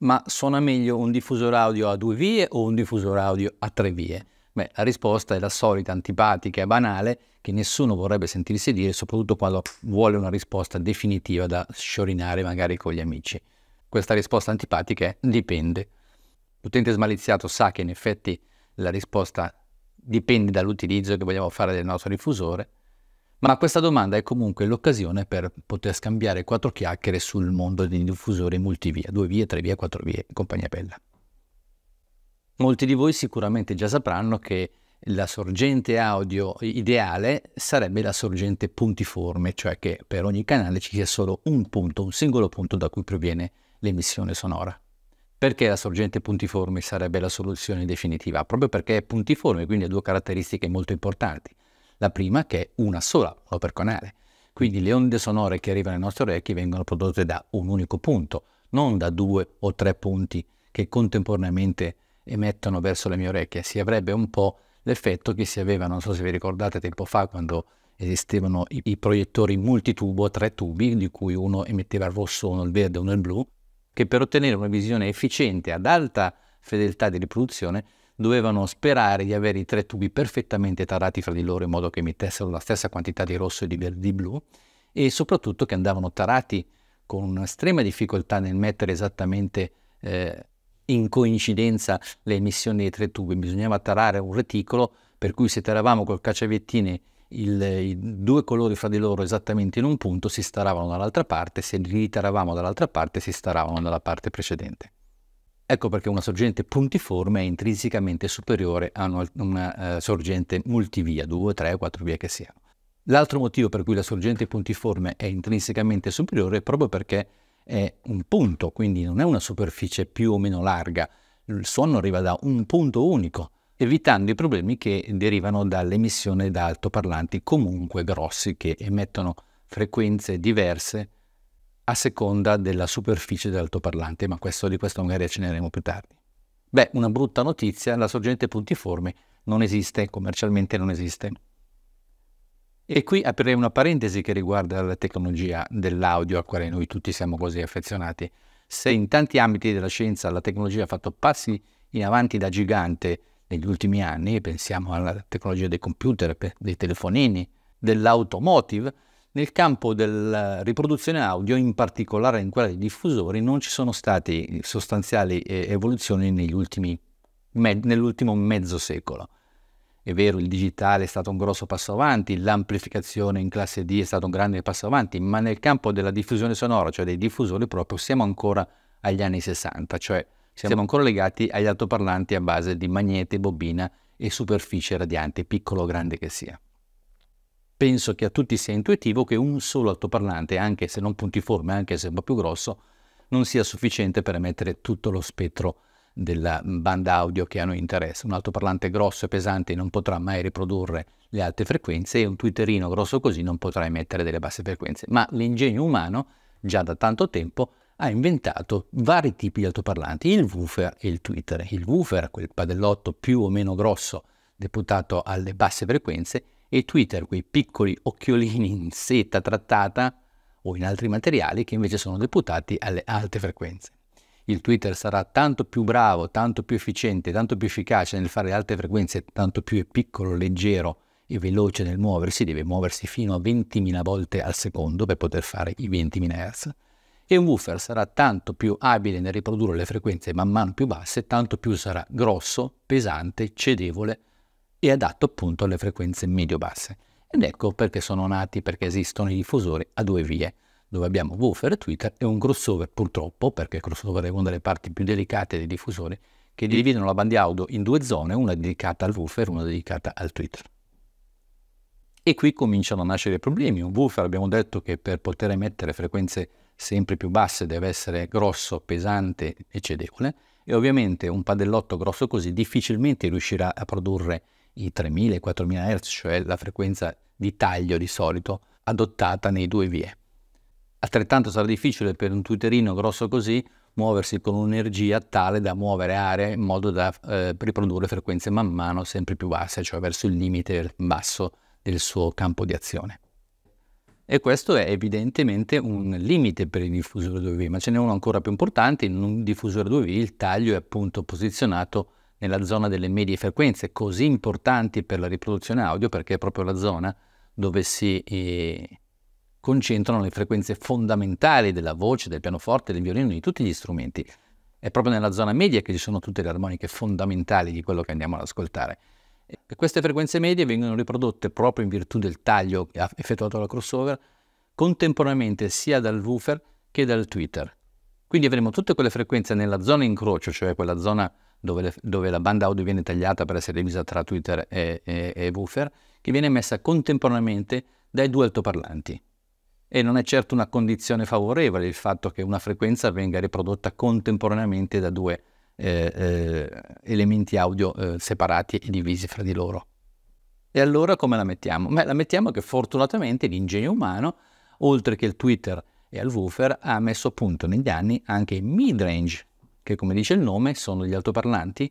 ma suona meglio un diffusore audio a due vie o un diffusore audio a tre vie? Beh, la risposta è la solita, antipatica e banale, che nessuno vorrebbe sentirsi dire, soprattutto quando vuole una risposta definitiva da sciorinare magari con gli amici. Questa risposta antipatica è dipende. L'utente smaliziato sa che in effetti la risposta dipende dall'utilizzo che vogliamo fare del nostro diffusore, ma questa domanda è comunque l'occasione per poter scambiare quattro chiacchiere sul mondo dei diffusori multivia, due vie, tre vie, quattro vie e compagnia bella. Molti di voi sicuramente già sapranno che la sorgente audio ideale sarebbe la sorgente puntiforme, cioè che per ogni canale ci sia solo un punto, un singolo punto da cui proviene l'emissione sonora. Perché la sorgente puntiforme sarebbe la soluzione definitiva? Proprio perché è puntiforme, quindi ha due caratteristiche molto importanti la prima che è una sola, uno per Quindi le onde sonore che arrivano ai nostri orecchi vengono prodotte da un unico punto, non da due o tre punti che contemporaneamente emettono verso le mie orecchie. Si avrebbe un po' l'effetto che si aveva, non so se vi ricordate, tempo fa quando esistevano i, i proiettori multitubo, tre tubi, di cui uno emetteva il rosso, uno il verde, uno il blu, che per ottenere una visione efficiente ad alta fedeltà di riproduzione dovevano sperare di avere i tre tubi perfettamente tarati fra di loro in modo che emettessero la stessa quantità di rosso e di verdi-blu e soprattutto che andavano tarati con un'estrema difficoltà nel mettere esattamente eh, in coincidenza le emissioni dei tre tubi. Bisognava tarare un reticolo per cui se taravamo col cacciaviettine il, i due colori fra di loro esattamente in un punto si staravano dall'altra parte, se li taravamo dall'altra parte si staravano dalla parte precedente. Ecco perché una sorgente puntiforme è intrinsecamente superiore a una uh, sorgente multivia, 2, 3, 4 vie che siano. L'altro motivo per cui la sorgente puntiforme è intrinsecamente superiore è proprio perché è un punto, quindi non è una superficie più o meno larga. Il suono arriva da un punto unico, evitando i problemi che derivano dall'emissione da altoparlanti comunque grossi che emettono frequenze diverse a seconda della superficie dell'altoparlante, ma questo, di questo magari accenneremo più tardi. Beh, una brutta notizia, la sorgente puntiforme non esiste, commercialmente non esiste. E qui aprirei una parentesi che riguarda la tecnologia dell'audio a quale noi tutti siamo così affezionati. Se in tanti ambiti della scienza la tecnologia ha fatto passi in avanti da gigante negli ultimi anni, pensiamo alla tecnologia dei computer, dei telefonini, dell'automotive, nel campo della eh, riproduzione audio, in particolare in quella dei diffusori, non ci sono state sostanziali eh, evoluzioni ultimi, nell'ultimo mezzo secolo. È vero, il digitale è stato un grosso passo avanti, l'amplificazione in classe D è stato un grande passo avanti, ma nel campo della diffusione sonora, cioè dei diffusori proprio, siamo ancora agli anni 60, cioè siamo ancora legati agli altoparlanti a base di magnete, bobina e superficie radiante, piccolo o grande che sia penso che a tutti sia intuitivo che un solo altoparlante, anche se non puntiforme, anche se un po' più grosso, non sia sufficiente per emettere tutto lo spettro della banda audio che a noi interessa. Un altoparlante grosso e pesante non potrà mai riprodurre le alte frequenze e un twitterino grosso così non potrà emettere delle basse frequenze. Ma l'ingegno umano, già da tanto tempo, ha inventato vari tipi di altoparlanti, il woofer e il twitter. Il woofer, quel padellotto più o meno grosso deputato alle basse frequenze, e Twitter quei piccoli occhiolini in seta trattata o in altri materiali che invece sono deputati alle alte frequenze. Il Twitter sarà tanto più bravo, tanto più efficiente, tanto più efficace nel fare alte frequenze, tanto più è piccolo, leggero e veloce nel muoversi, deve muoversi fino a 20.000 volte al secondo per poter fare i 20.000 Hz, e un woofer sarà tanto più abile nel riprodurre le frequenze man mano più basse, tanto più sarà grosso, pesante, cedevole e adatto appunto alle frequenze medio-basse. Ed ecco perché sono nati, perché esistono i diffusori a due vie, dove abbiamo woofer e Twitter e un crossover, purtroppo, perché il crossover è una delle parti più delicate dei diffusori, che dividono la banda audio in due zone, una dedicata al woofer e una dedicata al Twitter. E qui cominciano a nascere problemi. Un woofer abbiamo detto che per poter emettere frequenze sempre più basse deve essere grosso, pesante e cedevole e ovviamente un padellotto grosso così difficilmente riuscirà a produrre i 3000-4000 Hz, cioè la frequenza di taglio di solito adottata nei due vie. Altrettanto sarà difficile per un twitterino grosso così muoversi con un'energia tale da muovere aree in modo da eh, riprodurre frequenze man mano sempre più basse, cioè verso il limite basso del suo campo di azione. E questo è evidentemente un limite per il diffusore 2V, ma ce n'è uno ancora più importante, in un diffusore 2V il taglio è appunto posizionato nella zona delle medie frequenze, così importanti per la riproduzione audio, perché è proprio la zona dove si eh, concentrano le frequenze fondamentali della voce, del pianoforte, del violino, di tutti gli strumenti. È proprio nella zona media che ci sono tutte le armoniche fondamentali di quello che andiamo ad ascoltare. E queste frequenze medie vengono riprodotte proprio in virtù del taglio effettuato dalla crossover contemporaneamente sia dal woofer che dal tweeter. Quindi avremo tutte quelle frequenze nella zona incrocio, cioè quella zona dove, le, dove, la banda audio viene tagliata per essere divisa tra Twitter e, e, e woofer, che viene messa contemporaneamente dai due altoparlanti. E non è certo una condizione favorevole il fatto che una frequenza venga riprodotta contemporaneamente da due eh, eh, elementi audio eh, separati e divisi fra di loro. E allora come la mettiamo? Beh, la mettiamo che fortunatamente l'ingegno umano, oltre che il Twitter e al woofer, ha messo a punto negli anni anche i mid-range che come dice il nome sono gli altoparlanti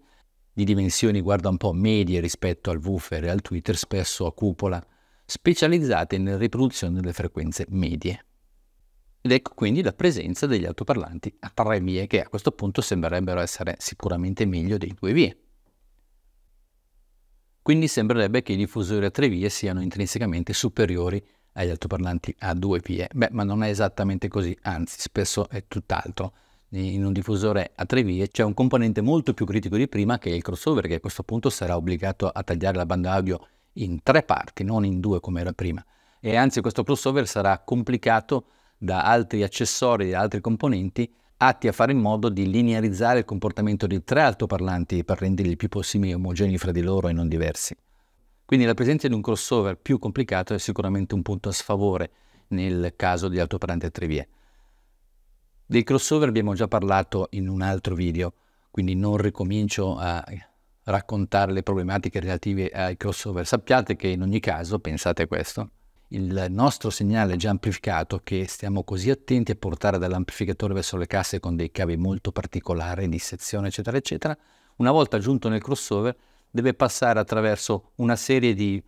di dimensioni guarda un po' medie rispetto al woofer e al tweeter, spesso a cupola, specializzate nella riproduzione delle frequenze medie. Ed ecco quindi la presenza degli altoparlanti a tre vie che a questo punto sembrerebbero essere sicuramente meglio dei due vie. Quindi sembrerebbe che i diffusori a tre vie siano intrinsecamente superiori agli altoparlanti a due vie. Beh, ma non è esattamente così, anzi spesso è tutt'altro in un diffusore a tre vie c'è un componente molto più critico di prima che è il crossover che a questo punto sarà obbligato a tagliare la banda audio in tre parti, non in due come era prima. E anzi questo crossover sarà complicato da altri accessori e altri componenti atti a fare in modo di linearizzare il comportamento di tre altoparlanti per renderli più possibili omogenei fra di loro e non diversi. Quindi la presenza di un crossover più complicato è sicuramente un punto a sfavore nel caso di altoparlante a tre vie. Del crossover abbiamo già parlato in un altro video, quindi non ricomincio a raccontare le problematiche relative ai crossover. Sappiate che in ogni caso, pensate a questo, il nostro segnale già amplificato, che stiamo così attenti a portare dall'amplificatore verso le casse con dei cavi molto particolari di sezione, eccetera, eccetera, una volta giunto nel crossover deve passare attraverso una serie di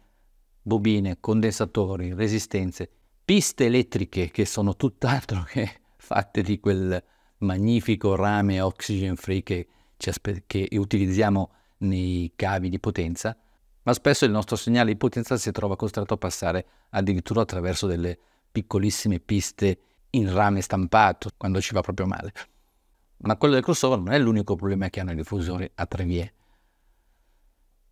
bobine, condensatori, resistenze, piste elettriche che sono tutt'altro che fatte di quel magnifico rame oxygen free che, che utilizziamo nei cavi di potenza, ma spesso il nostro segnale di potenza si trova costretto a passare addirittura attraverso delle piccolissime piste in rame stampato quando ci va proprio male. Ma quello del crossover non è l'unico problema che hanno i diffusori a tre vie.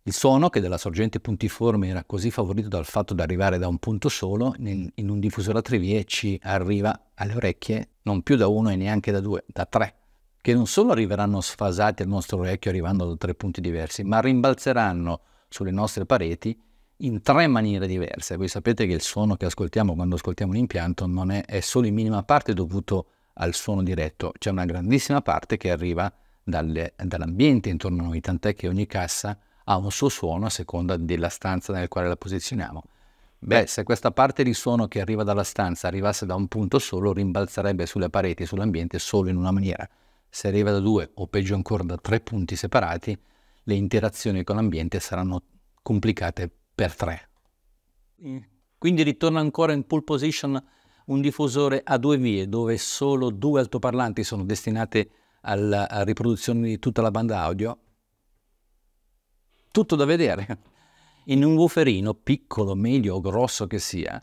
Il suono, che della sorgente puntiforme era così favorito dal fatto di arrivare da un punto solo, in, in un diffusore a tre vie ci arriva alle orecchie non più da uno e neanche da due, da tre, che non solo arriveranno sfasati al nostro orecchio arrivando da tre punti diversi, ma rimbalzeranno sulle nostre pareti in tre maniere diverse. Voi sapete che il suono che ascoltiamo quando ascoltiamo un impianto non è, è solo in minima parte dovuto al suono diretto, c'è una grandissima parte che arriva dalle, dall'ambiente intorno a noi, tant'è che ogni cassa ha un suo suono a seconda della stanza nella quale la posizioniamo. Beh, se questa parte di suono che arriva dalla stanza arrivasse da un punto solo, rimbalzerebbe sulle pareti e sull'ambiente solo in una maniera. Se arriva da due o peggio ancora da tre punti separati, le interazioni con l'ambiente saranno complicate per tre. Quindi ritorna ancora in pull position un diffusore a due vie, dove solo due altoparlanti sono destinate alla riproduzione di tutta la banda audio tutto da vedere. In un wooferino, piccolo, medio o grosso che sia,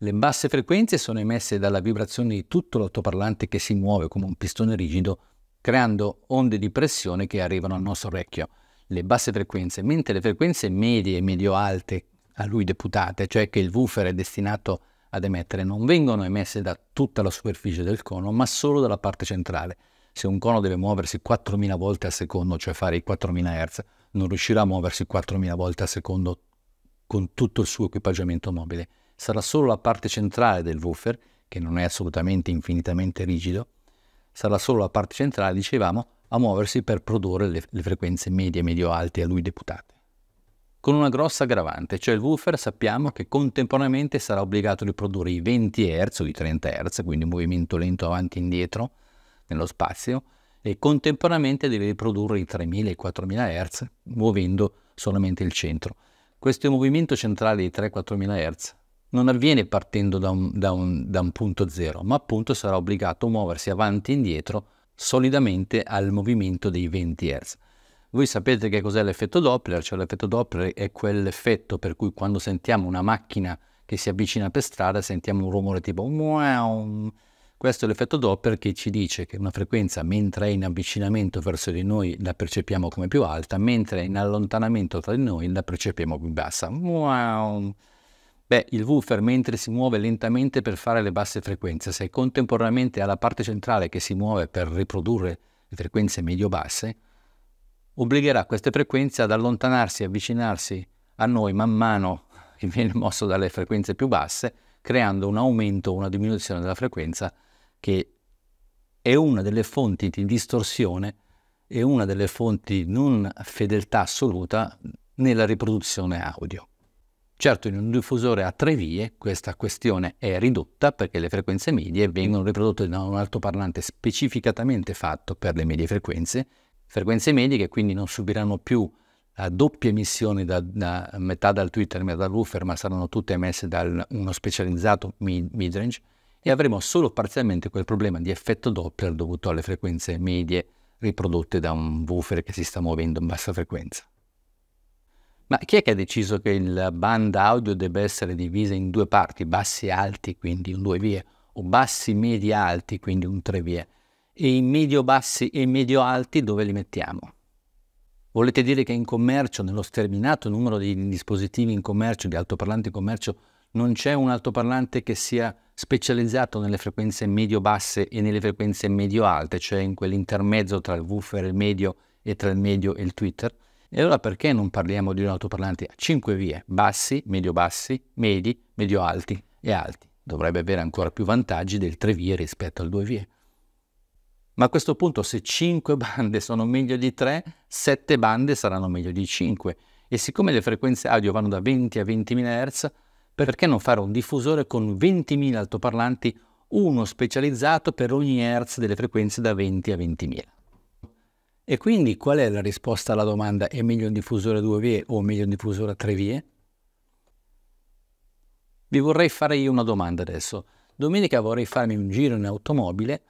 le basse frequenze sono emesse dalla vibrazione di tutto l'autoparlante che si muove come un pistone rigido, creando onde di pressione che arrivano al nostro orecchio. Le basse frequenze, mentre le frequenze medie e medio-alte a lui deputate, cioè che il woofer è destinato ad emettere, non vengono emesse da tutta la superficie del cono, ma solo dalla parte centrale. Se un cono deve muoversi 4000 volte al secondo, cioè fare i 4000 Hz, non riuscirà a muoversi 4.000 volte al secondo con tutto il suo equipaggiamento mobile. Sarà solo la parte centrale del woofer, che non è assolutamente infinitamente rigido, sarà solo la parte centrale, dicevamo, a muoversi per produrre le, le frequenze medie, medio-alte a lui deputate. Con una grossa aggravante, cioè il woofer sappiamo che contemporaneamente sarà obbligato a produrre i 20 Hz o i 30 Hz, quindi un movimento lento avanti e indietro nello spazio, e contemporaneamente deve produrre i 3.000 e i 4.000 Hz muovendo solamente il centro. Questo movimento centrale di 3-4.000 Hz non avviene partendo da un, da, un, da un, punto zero, ma appunto sarà obbligato a muoversi avanti e indietro solidamente al movimento dei 20 Hz. Voi sapete che cos'è l'effetto Doppler, cioè l'effetto Doppler è quell'effetto per cui quando sentiamo una macchina che si avvicina per strada sentiamo un rumore tipo questo è l'effetto Doppler che ci dice che una frequenza mentre è in avvicinamento verso di noi la percepiamo come più alta, mentre in allontanamento tra di noi la percepiamo più bassa. Wow. Beh, il woofer mentre si muove lentamente per fare le basse frequenze, se contemporaneamente ha la parte centrale che si muove per riprodurre le frequenze medio-basse, obbligherà queste frequenze ad allontanarsi e avvicinarsi a noi man mano che viene mosso dalle frequenze più basse, creando un aumento o una diminuzione della frequenza che è una delle fonti di distorsione e una delle fonti di non fedeltà assoluta nella riproduzione audio. Certo, in un diffusore a tre vie questa questione è ridotta perché le frequenze medie vengono riprodotte da un altoparlante specificatamente fatto per le medie frequenze, frequenze medie che quindi non subiranno più la doppia emissione da, da metà dal Twitter e metà dal woofer, ma saranno tutte emesse da uno specializzato mid- midrange, e avremo solo parzialmente quel problema di effetto Doppler dovuto alle frequenze medie riprodotte da un woofer che si sta muovendo in bassa frequenza. Ma chi è che ha deciso che la banda audio debba essere divisa in due parti, bassi e alti, quindi un due vie, o bassi, medi, e alti, quindi un tre vie, e i medio bassi e i medio alti dove li mettiamo? Volete dire che in commercio, nello sterminato numero di dispositivi in commercio, di altoparlanti in commercio, non c'è un altoparlante che sia specializzato nelle frequenze medio-basse e nelle frequenze medio-alte, cioè in quell'intermezzo tra il woofer e il medio e tra il medio e il Twitter. E allora perché non parliamo di un autoparlante a 5 vie, bassi, medio-bassi, medi, medio-alti e alti? Dovrebbe avere ancora più vantaggi del 3 vie rispetto al 2 vie. Ma a questo punto se 5 bande sono meglio di 3, 7 bande saranno meglio di 5. E siccome le frequenze audio vanno da 20 a 20.000 Hz, perché non fare un diffusore con 20.000 altoparlanti, uno specializzato per ogni hertz delle frequenze da 20 a 20.000? E quindi qual è la risposta alla domanda è meglio un diffusore a due vie o meglio un diffusore a tre vie? Vi vorrei fare io una domanda adesso. Domenica vorrei farmi un giro in automobile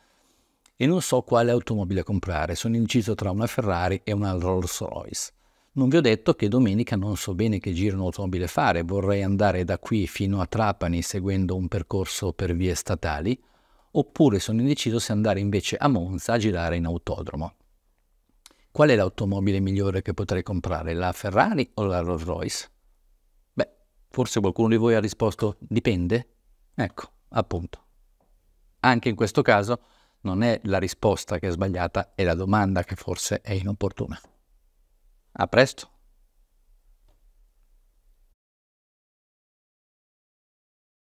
e non so quale automobile comprare. Sono inciso tra una Ferrari e una Rolls Royce. Non vi ho detto che domenica non so bene che giro automobile fare, vorrei andare da qui fino a Trapani seguendo un percorso per vie statali, oppure sono indeciso se andare invece a Monza a girare in autodromo. Qual è l'automobile migliore che potrei comprare, la Ferrari o la Rolls Royce? Beh, forse qualcuno di voi ha risposto dipende? Ecco, appunto. Anche in questo caso non è la risposta che è sbagliata, è la domanda che forse è inopportuna. A presto.